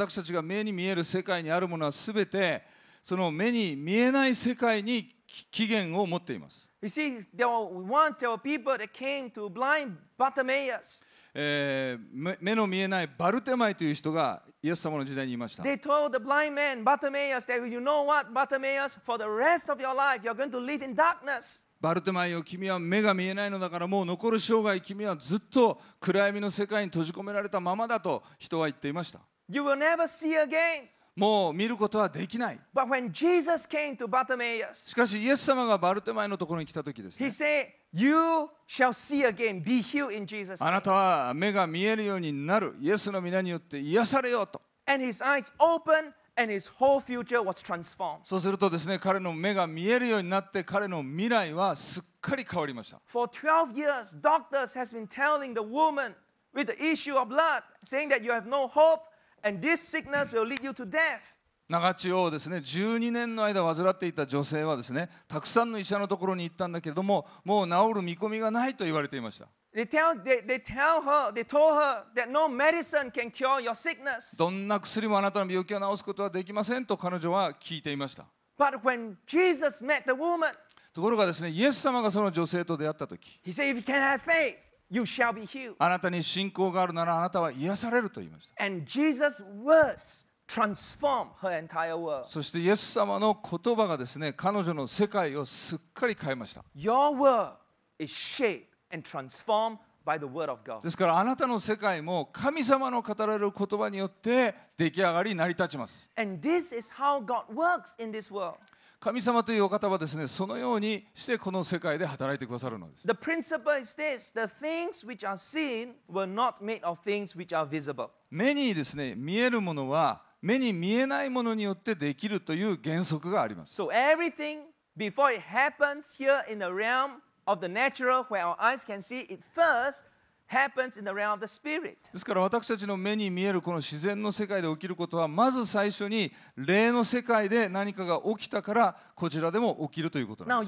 私たちが目に見える世界にあるものは全てその目に見えない世界に起源を持っています。You see, there were once there were people that came to blind Bartimaeus. えー、目の見えないバルテマイという人がイエス様の時代にいました。They told the blind man, Bartimaeus, that you know what, Bartimaeus, for the rest of your life, you're going to live in darkness. バルテマイよ君は目が見えないのだからもう残る生涯君はずっと暗闇の世界に閉じ込められたままだと人は言っていました。You will never see again. もう見ることはできない。But w e s a m a しかし、イエス様がバルテマイのところに来たときです、ね。He said, You shall see again, be healed in Jesus. Name. あなたは目が見えるようになる。イエスの皆によって癒されようと。And his eyes opened and his whole future was transformed. そうするとですね、彼の目が見えるようになって、彼の未来はすっかり変わりました。For 12 years, doctors has been telling the woman with the issue of blood, saying that you have no hope. 長血をですね12年の間患っていた女性はですねたくさんの医者のところに行ったんだけれどももう治る見込みがないと言われていました。どんな薬もあなたの病気を治すことはできませんと彼女は聞いていました。b u Jesus met t ところがですね、イエス様がその女性と出会った時、h You shall be healed. あなたに信仰があるならあなたは癒されると言いました。And Jesus' words transform her entire world. そしてイエス様の言葉がですね、彼女の世界をすっかり変えました。Your word is shaped and transformed by the word of God. ですからあなたの世界も神様の語られる言葉によって出来上がり成り立ちます。And this is how God works in this world. 神様というお方はですね、そのようにしてこの世界で働いてくださるのです。The principle is this: the things which are seen were not made of things which are visible. 目にですね、見えるものは目に見えないものによってできるという原則があります。So everything before it happens here in the realm of the natural where our eyes can see it first ですから私たちの目に見えるこの自然の世界で起きることはまず最初に例の世界で何かが起きたからこちらでも起きるということなん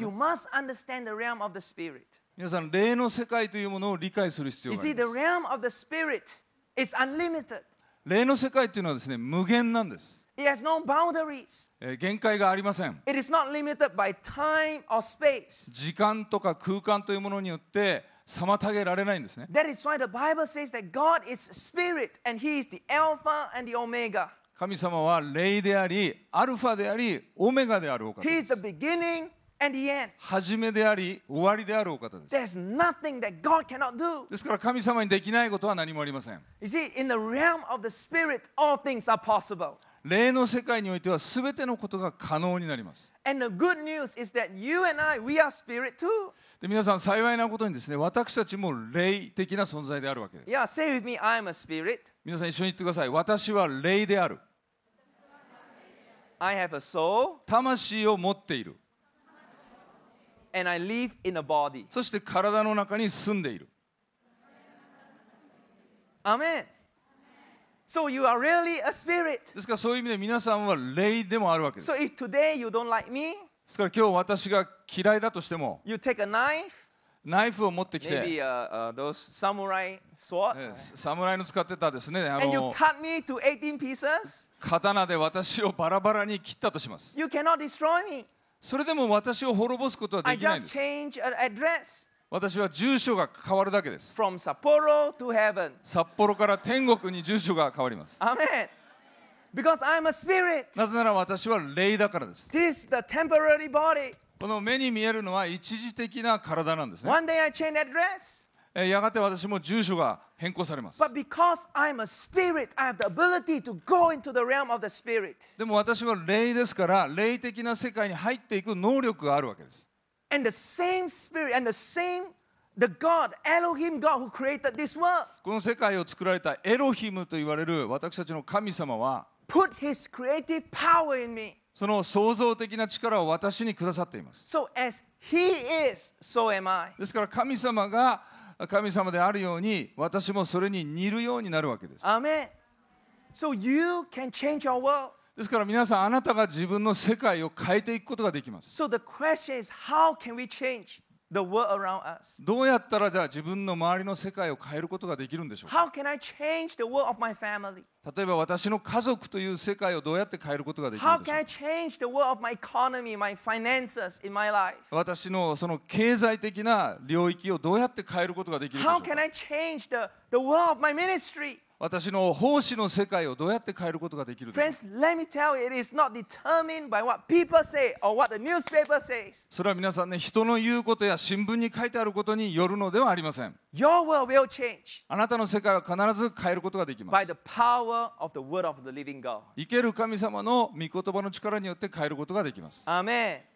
皆さん、例の世界というものを理解する必要がありまの世界というのはです、ね、無限なんです。It 限界がありません。時間とか空間というものによって、妨げられないんですね。That is why the Bible says that God is spirit and He is the Alpha and the Omega. 神様は霊であり、アルファであり、オメガであるお方 He で is す the。beginning and the end. 始めであり、終わりであるお方です。There's nothing that God cannot do. ですから神様にできないことは何もありません。You see, in the realm of the spirit, all things are possible. 霊の世界においては全てのことが可能になります。で皆さん、幸いなことにですね、私たちも霊的な存在であるわけです。Yeah, say with me, I'm a spirit. 皆さん、一緒に言ってください。私は霊である。I have a soul. 魂を持っている。And I live in a body. そして体の中に住んでいる。アメン。So you are really a spirit. ですからそういう意味で皆さんは霊でもあるわけです。So if today you don't like me, ですから今日私が嫌いだとしても、you take a knife, ナイフを持ってきて、maybe, uh, uh, those samurai sword, 侍の使ってたですね、あ and you の cut me to 18 pieces, 刀で私をバラバラに切ったとします。you cannot destroy me. それでも私を滅ぼすことは I できないんで just す。change an address. 私は住所が変わるだけです。札幌から天国に住所が変わります。a m e なぜなら私は霊だからです。この目に見えるのは一時的な体なんですね。o やがて私も住所が変更されます。でも私は霊ですから、霊的な世界に入っていく能力があるわけです。And the same spirit and the same The God, Elohim God who created this world. この世界を作られたエロヒムと言われる私たちの神様は put his creative power in me. その創造的な力を私にくださっています。So as he is, so am I. ですから神様が神様であるように私もそれに似るようになるわけです。アメン。So you can change your world. ですから皆さん、あなたが自分の世界を変えていくことができます。どうやったらじゃあ自分の周りの世界を変えることができるんでしょうか例えば私の家族という世界をどうやって変えることができるんでしょうか私のその経済的な領域をどうやって変えることができるんでしょうか私の奉仕の世界をどうやって変えることができる Friends, let me tell you, it is not determined by what people say or what the newspaper says. それは皆さんね、人の言うことや新聞に書いてあることによるのではありません。Your world will change あなたの世界は必ず変えることができま by す。the power of the word of the living God. 生ける神様の御言葉の力によって変えることができます。Amen.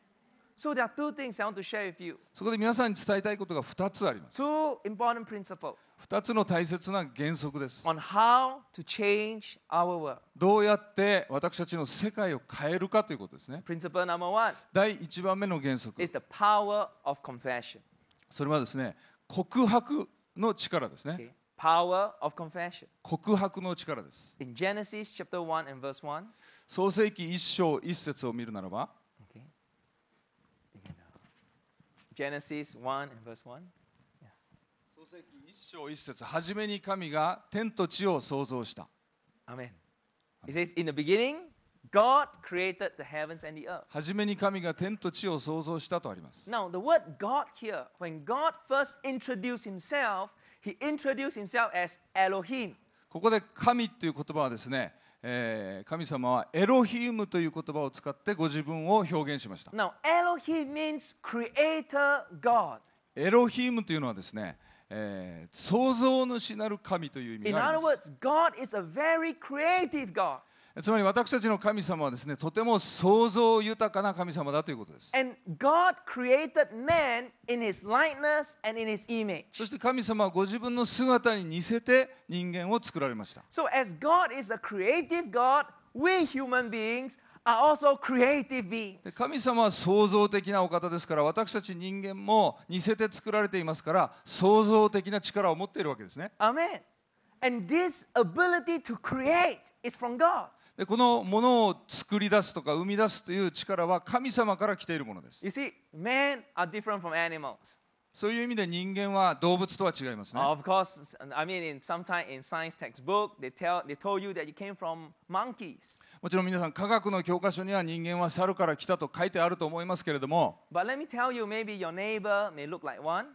So there are two things I want to share with you. そこで皆さんに伝えたいことが2つあります。Two important principles. 2つの大切な原則です。On how to change our world. どうやって私たちの世界を変えるかということですね。Principle number one. 第1番目の原則。Is the power of confession. それはですね、告白の力ですね。Okay. Power of confession. 告白の力です。In Genesis chapter 1 and verse 1. 創世記1章1節を見るならば。Genesis 1 and verse 1. 創世記一章一節初めに神が天と地を創造した Amen. It says, In the beginning, God created the heavens and the earth. 初めに神が天と地を創造したとあります Now, the word God here, when God first introduced himself, he introduced himself as Elohim. ここで神という言葉はですねえー、神様はエロヒームという言葉を使ってご自分を表現しました。Now, m e a n s creator God. エロヒームというのはですね、えー、創造主なる神という意味 In other す。words, God is a very creative God. つまり私たちの神様はですね、とても創造豊かな神様だということです。And God created man in his likeness and in his image. そして神様はご自分の姿に似せて人間を作られました。So as God is a creative God, we human beings are also creative beings. 神様は創造的なお方ですから私たち人間も似せて作られていますから創造的な力を持っているわけですね。Amen. And this ability to create is from God. でこのものを作り出すとか生み出すという力は神様から来ているものです。You see, men are different from animals. そういう意味で人間は動物とは違いますね。Of course, I mean, in sometimes in science textbook, they tell they told you that you came from monkeys. もちろん皆さん科学の教科書には人間は猿から来たと書いてあると思いますけれども。But let me tell you, maybe your neighbor may look like one.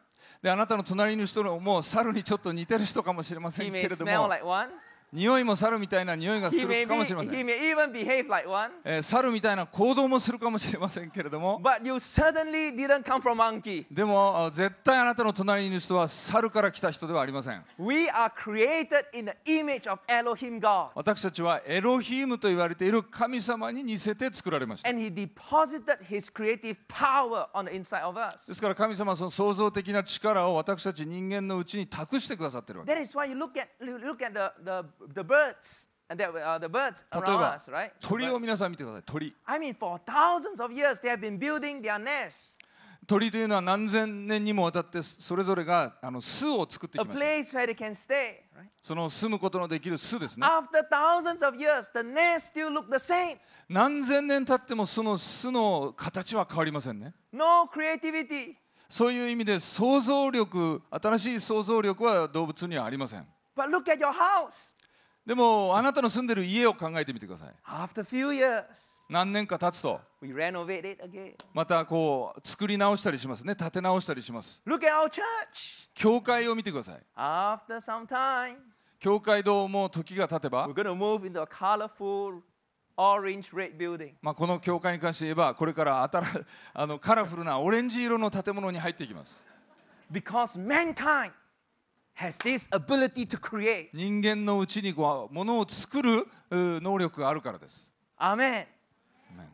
であなたの隣の人も猿にちょっと似てる人かもしれませんけれども。He may smell like one. 匂いも猿みたいな匂いがするかもしれません。He may even behave like one. えー、猿みたいな行動もするかもしれませんけれども。But you certainly didn't come from monkey. でも絶対あなたの隣にいる人は猿から来た人ではありません。We are created in the image of Elohim God. 私たちはエロヒームと言われている神様に似せて作られました。And he deposited his creative power on the inside of us. ですから神様はその創造的な力を私たち人間のうちに託してくださっているわけです。That is why you look at you look at the the the birds And that, uh, the birds 例え around ば us, right? The 鳥を birds. 皆さん見てください鳥 I mean, for thousands of years, they have been building their nests, 鳥というのは何千年にもわたってそれぞれがあの巣を作って a きました place where they can stay. Right? その住むことのできる巣ですね After thousands of years, the nests still look the same. 何千年経ってもその巣の形は変わりませんね No creativity. そういう意味で想像力新しい想像力は動物にはありません But look at your house. でもあなたの住んでる家を考えてみてください。After few years, 何年か経つと we renovate it again. またこう作り直したりしますね、建て直したりします。Look at our church. 教会を見てください。After some time, 教会堂も時が経てば we're gonna move into a colorful まあ、この教会に関して言えばこれから新あのカラフルなオレンジ色の建物に入っていきます。Because mankind has this ability to create. 人間のうちにこうものを作る能力があるからです。アメン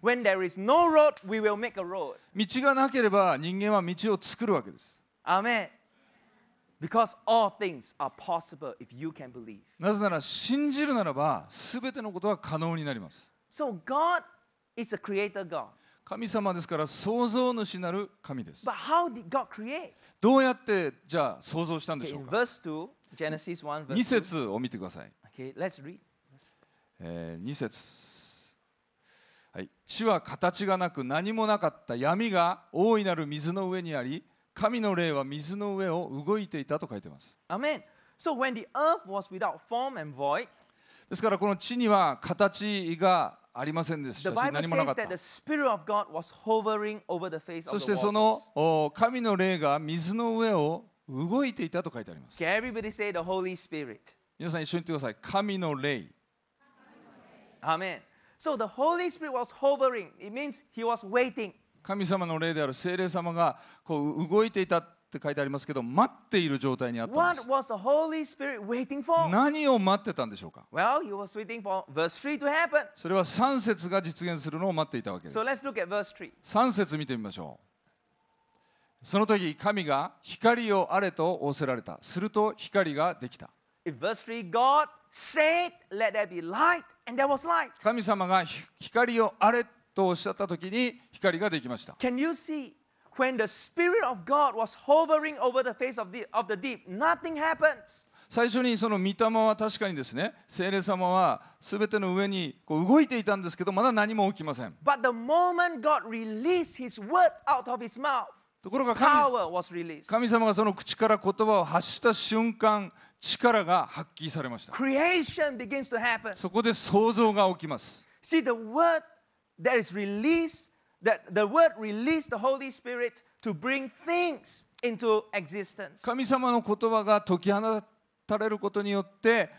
When there is no road, we will make a road. 道がなければ人間は道を作るわけです。アメン Because all things are possible if you can believe. なぜなら信じるならばすべてのことは可能になります。So God is a creator God. 神様ですから創造主なる神です。But how did God create? どうやってじゃあ創造したんでしょうか verse 2, Genesis 1, verse 2節を見てください。Okay, let's read. えー、2節、はい、地は形がなく何もなかった闇が大いなる水の上にあり神の霊は水の上を動いていたと書いてます。Amen. So when the earth was without form and void, ですからこの地には形がありませんでした。何もなかった。そしてその神の霊が水の上を動いていたと書いてあります。皆さん一緒に言ってください。神の霊。アメン。So the Holy Spirit was hovering. It means he was waiting. 神様の霊である聖霊様がこう動いていた。って書いてありますけど待っている状態にあったんです何を待ってたんでしょうか well, he was waiting for verse to happen. それは3節が実現するのを待っていたわけです、so、let's look at verse 3. 3節見てみましょうその時神が光をあれと仰せられたすると光ができた In verse God said let there be light and there was light 神様が光をあれとおっしゃった時に光ができました Can you see when the Spirit of God was hovering over the face of the, of the deep, nothing happens. 最初にその御霊は確かにですね、聖霊様はすべての上にこう動いていたんですけど、まだ何も起きません。But the moment God released His word out of His mouth, ところが神神様がその口から言葉を発した瞬間、力が発揮されました。Creation begins to happen. そこで創造が起きます。See, the word that is released that the word released the Holy Spirit to bring things into existence. 神様の言葉が解き放たれることによって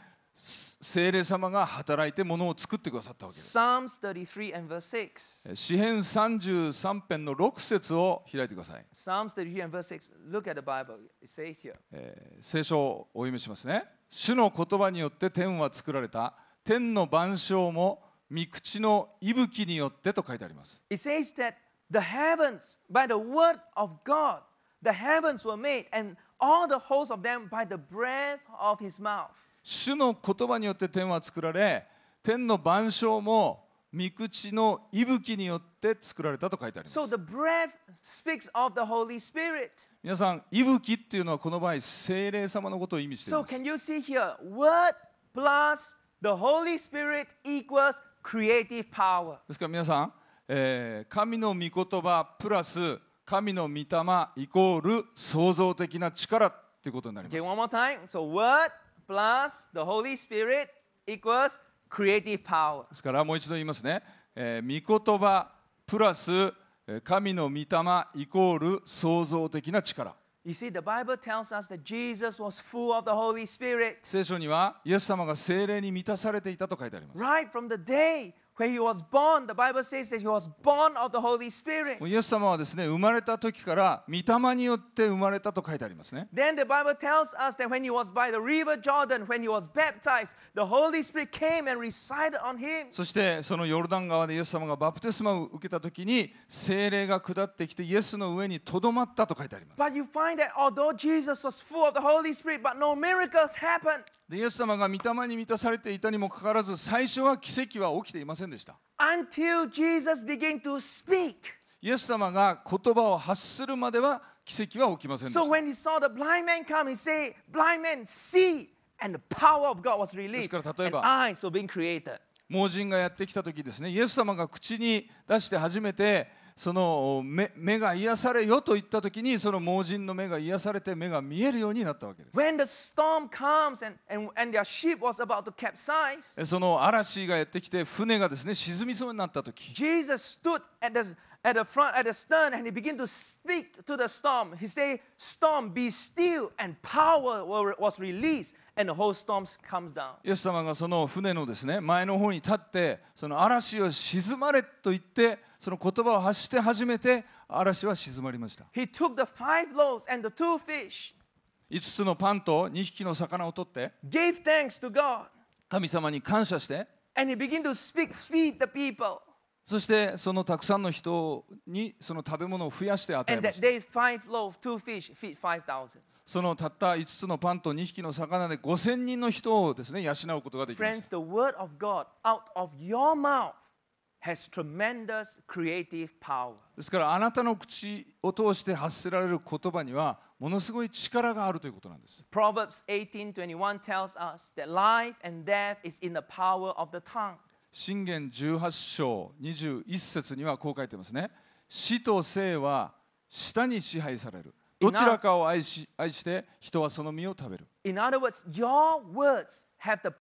聖霊様が働いて物を作ってくださったわけです。Psalms 33 and verse 6. 詩編33編の6節を開いてください。Psalms 33 and verse 6. Look at the Bible. It says here. 聖書をお読みしますね。主の言葉によって天は作られた。天の万象も御口の息吹によってと書いてあります。It says that the heavens, by the word of God, the heavens were made, and all the hosts of them by the breath of his mouth. 主の言葉によって天は作られ、天の万象も御口の息吹によって作られたと書いてあります。So、the breath speaks of the Holy Spirit. 皆さん、息吹っていうのはこの場合、聖霊様のことを意味しています。So can you see here, word plus the Holy Spirit equals creative power. ですから皆さん、えー、神の御言葉プラス神の御霊イコール創造的な力ということになります。Okay, one more time. So word plus the Holy Spirit equals creative power. ですからもう一度言いますね。えー、御言葉プラス神の御霊イコール創造的な力。You see, the Bible tells us that Jesus was full of the Holy Spirit. The says that Jesus was 聖書には、イエス様が聖霊に満たされていたと書いてあります。Right from the day Where he was born, the Bible says that he was born of the Holy Spirit. イエス様はですね、生まれた時から御霊によって生まれたと書いてありますね。Then the Bible tells us that when he was by the river Jordan, when he was baptized, the Holy Spirit came and resided on him. そしてそのヨルダン川でイエス様がバプテスマを受けた時に聖霊が下ってきてイエスの上にとどまったと書いてあります。But you find that although Jesus was full of the Holy Spirit, but no miracles happened. でイエス様が御霊に満たされていたにもかかわらず最初は奇跡は起きていませんでした。Until Jesus began to speak. イエス様が言葉を発するまでは奇跡は起きませんでした。So when he saw the blind man come, he said, Blind man, see! And the power of God was released. ですから例えば、eyes were being created. 盲人がやってきた時ですね、イエス様が口に出して初めて、その目目が癒されよと言ったときにその盲人の目が癒されて目が見えるようになったわけです。When the storm comes and, and, and their ship was about to capsize, その嵐がやってきて船がですね沈みそうになったとき、Jesus stood at the at the front, at the stern, and he began to speak to the storm. He said, Storm, be still, and power was released. And the whole storm comes down. イエス様がその船のですね前の方に立ってその嵐を沈まれと言ってその言葉を発して初めて嵐は静まりました。He took the five loaves and the two fish. 5つのパンと2匹の魚を取って gave thanks to God. 神様に感謝して and he began to speak, feed the people. そしてそのたくさんの人にその食べ物を増やして与えました。そのたった5つのパンと2匹の魚で5000人の人をですね養うことができます。Friends, the word of God out of your mouth has tremendous creative power. ですからあなたの口を通して発せられる言葉にはものすごい力があるということなんです。Proverbs 18:21 tells us that life and death is in the power of the tongue. 信玄18章21節にはこう書いてますね。死と生は舌に支配される。どちらかを愛し愛して人はその実を食べる。In other words, your words have the